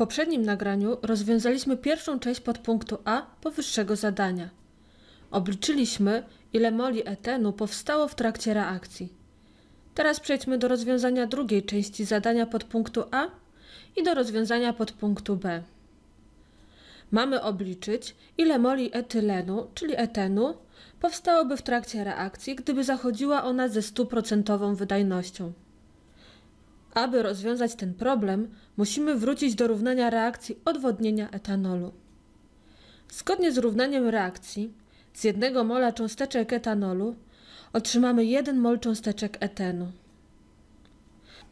poprzednim nagraniu rozwiązaliśmy pierwszą część podpunktu A powyższego zadania. Obliczyliśmy, ile moli etenu powstało w trakcie reakcji. Teraz przejdźmy do rozwiązania drugiej części zadania podpunktu A i do rozwiązania podpunktu B. Mamy obliczyć, ile moli etylenu, czyli etenu, powstałoby w trakcie reakcji, gdyby zachodziła ona ze stuprocentową wydajnością. Aby rozwiązać ten problem, musimy wrócić do równania reakcji odwodnienia etanolu. Zgodnie z równaniem reakcji z jednego mola cząsteczek etanolu otrzymamy 1 mol cząsteczek etenu.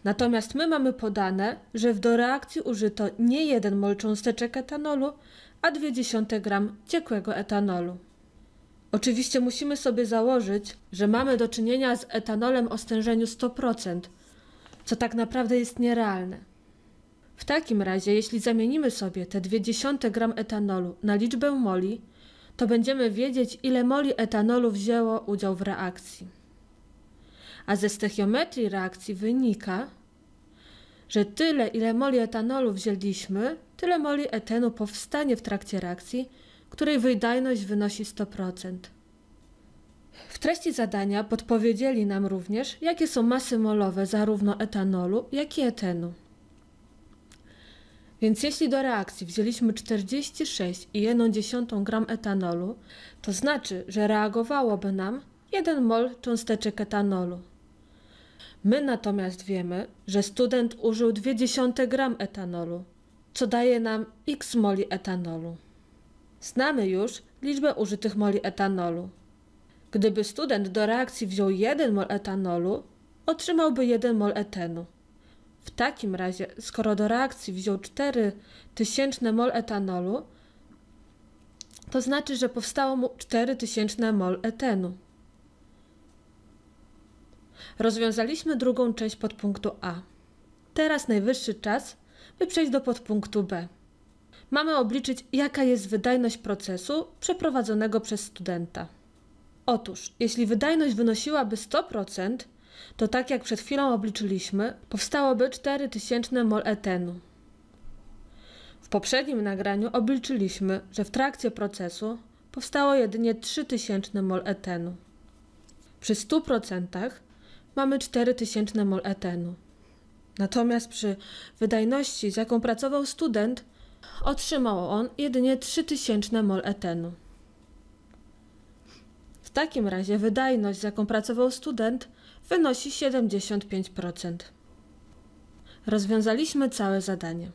Natomiast my mamy podane, że w do reakcji użyto nie 1 mol cząsteczek etanolu, a 0,2 g ciekłego etanolu. Oczywiście musimy sobie założyć, że mamy do czynienia z etanolem o stężeniu 100%, co tak naprawdę jest nierealne. W takim razie, jeśli zamienimy sobie te 0,2 gram etanolu na liczbę moli, to będziemy wiedzieć, ile moli etanolu wzięło udział w reakcji. A ze stechiometrii reakcji wynika, że tyle, ile moli etanolu wzięliśmy, tyle moli etenu powstanie w trakcie reakcji, której wydajność wynosi 100% treści zadania podpowiedzieli nam również, jakie są masy molowe zarówno etanolu, jak i etenu. Więc jeśli do reakcji wzięliśmy 46,1 g etanolu, to znaczy, że reagowałoby nam 1 mol cząsteczek etanolu. My natomiast wiemy, że student użył 0,2 g etanolu, co daje nam x moli etanolu. Znamy już liczbę użytych moli etanolu. Gdyby student do reakcji wziął 1 mol etanolu, otrzymałby 1 mol etenu. W takim razie, skoro do reakcji wziął 4000 tysięczne mol etanolu, to znaczy, że powstało mu 4000 tysięczne mol etenu. Rozwiązaliśmy drugą część podpunktu A. Teraz najwyższy czas, by przejść do podpunktu B. Mamy obliczyć, jaka jest wydajność procesu przeprowadzonego przez studenta. Otóż, jeśli wydajność wynosiłaby 100%, to tak jak przed chwilą obliczyliśmy, powstałoby 4000 mol etenu. W poprzednim nagraniu obliczyliśmy, że w trakcie procesu powstało jedynie 3000 mol etenu. Przy 100% mamy 4000 mol etenu. Natomiast przy wydajności, z jaką pracował student, otrzymał on jedynie 3000 mol etenu takim razie wydajność, z jaką pracował student, wynosi 75%. Rozwiązaliśmy całe zadanie.